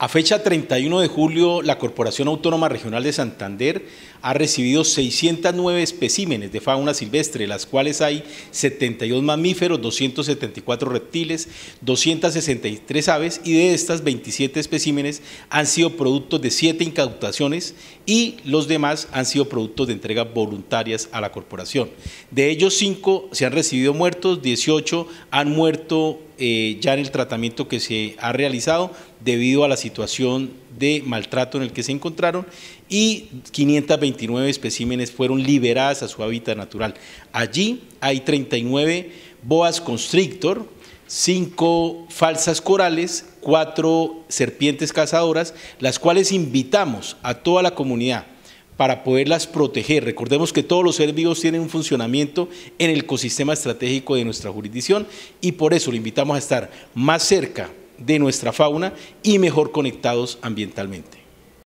A fecha 31 de julio, la Corporación Autónoma Regional de Santander ha recibido 609 especímenes de fauna silvestre, de las cuales hay 72 mamíferos, 274 reptiles, 263 aves y de estas 27 especímenes han sido productos de 7 incautaciones y los demás han sido productos de entregas voluntarias a la corporación. De ellos 5 se han recibido muertos, 18 han muerto eh, ya en el tratamiento que se ha realizado debido a la situación de maltrato en el que se encontraron y 529 especímenes fueron liberadas a su hábitat natural. Allí hay 39 boas constrictor, 5 falsas corales, 4 serpientes cazadoras, las cuales invitamos a toda la comunidad para poderlas proteger. Recordemos que todos los seres vivos tienen un funcionamiento en el ecosistema estratégico de nuestra jurisdicción y por eso lo invitamos a estar más cerca de nuestra fauna y mejor conectados ambientalmente.